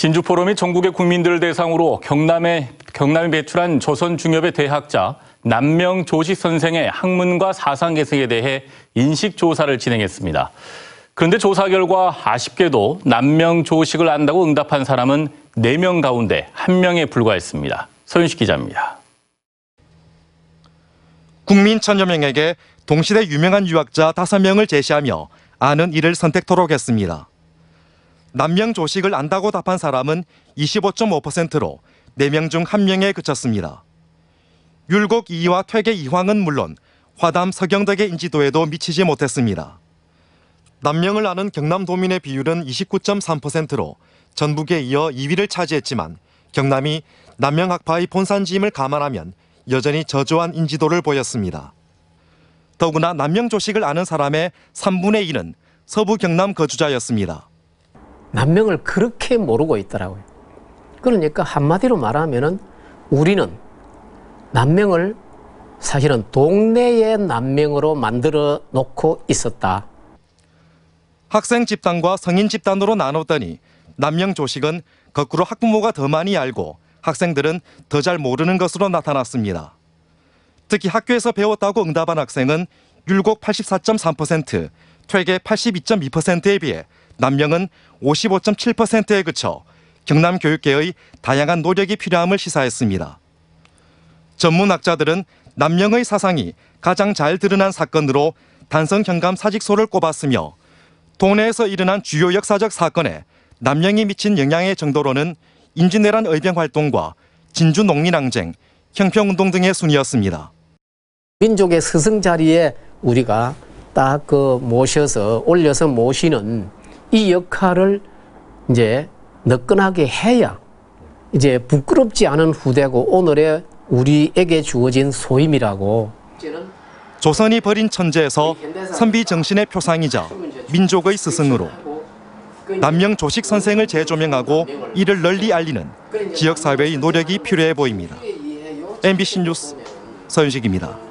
진주포럼이 전국의 국민들을 대상으로 경남에, 경남에 배출한 조선중엽의 대학자 남명 조식 선생의 학문과 사상 계승에 대해 인식조사를 진행했습니다. 그런데 조사 결과 아쉽게도 남명 조식을 안다고 응답한 사람은 4명 가운데 1명에 불과했습니다. 서윤식 기자입니다. 국민 1천여 명에게 동시대 유명한 유학자 5명을 제시하며 아는 이를 선택토록 했습니다. 남명 조식을 안다고 답한 사람은 25.5%로 4명 중 1명에 그쳤습니다. 율곡 2위와 퇴계 2황은 물론 화담 서경덕의 인지도에도 미치지 못했습니다. 남명을 아는 경남도민의 비율은 29.3%로 전북에 이어 2위를 차지했지만 경남이 남명학파의 본산지임을 감안하면 여전히 저조한 인지도를 보였습니다. 더구나 남명 조식을 아는 사람의 3분의 1은 서부 경남 거주자였습니다. 만 명을 그렇게 모르고 있더라고요. 그러니까 한마디로 말하면은 우리는 남명을 사실은 동네의 남명으로 만들어 놓고 있었다. 학생 집단과 성인 집단으로 나눴더니 남명 조식은 거꾸로 학부모가 더 많이 알고 학생들은 더 잘 모르는 것으로 나타났습니다. 특히 학교에서 배웠다고 응답한 학생은 율곡 84.3%, 퇴계 82.2%에 비해 남명은 55.7%에 그쳐 경남 교육계의 다양한 노력이 필요함을 시사했습니다. 전문학자들은 남명의 사상이 가장 잘 드러난 사건으로 단성 경감 사직소를 꼽았으며 동네에서 일어난 주요 역사적 사건에 남명이 미친 영향의 정도로는 임진왜란 의병 활동과 진주 농민항쟁, 형평운동 등의 순이었습니다. 민족의 스승 자리에 우리가 딱그 모셔서 올려서 모시는 이 역할을 이제 너끈하게 해야 이제 부끄럽지 않은 후대고 오늘의 우리에게 주어진 소임이라고 조선이 벌인 천재에서 선비 정신의 표상이자 민족의 스승으로 남명 조식 선생을 그 재조명하고 이를 널리 알리는 지역사회의 노력이 필요해 보입니다. MBC 뉴스 서윤식입니다.